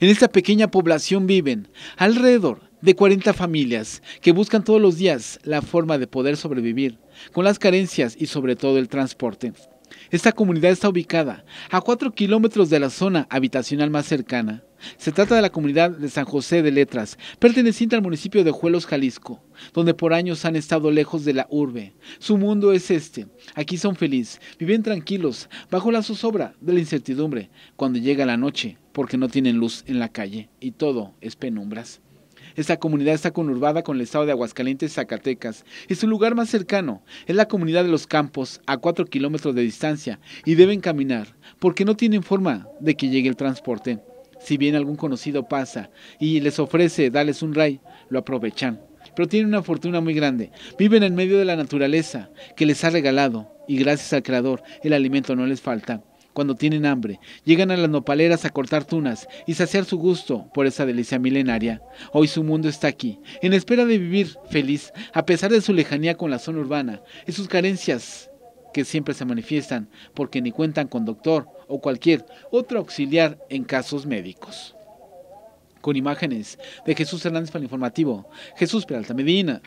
En esta pequeña población viven alrededor de 40 familias que buscan todos los días la forma de poder sobrevivir con las carencias y sobre todo el transporte. Esta comunidad está ubicada a 4 kilómetros de la zona habitacional más cercana. Se trata de la comunidad de San José de Letras, perteneciente al municipio de Juelos, Jalisco, donde por años han estado lejos de la urbe. Su mundo es este. Aquí son felices, viven tranquilos, bajo la zozobra de la incertidumbre, cuando llega la noche, porque no tienen luz en la calle y todo es penumbras. Esta comunidad está conurbada con el estado de Aguascalientes, Zacatecas, y su lugar más cercano es la comunidad de los campos, a 4 kilómetros de distancia, y deben caminar, porque no tienen forma de que llegue el transporte. Si bien algún conocido pasa y les ofrece darles un ray, lo aprovechan. Pero tienen una fortuna muy grande. Viven en medio de la naturaleza que les ha regalado y gracias al Creador el alimento no les falta cuando tienen hambre, llegan a las nopaleras a cortar tunas y saciar su gusto por esa delicia milenaria. Hoy su mundo está aquí, en espera de vivir feliz, a pesar de su lejanía con la zona urbana y sus carencias que siempre se manifiestan porque ni cuentan con doctor o cualquier otro auxiliar en casos médicos. Con imágenes de Jesús Hernández para el informativo, Jesús Peralta Medina.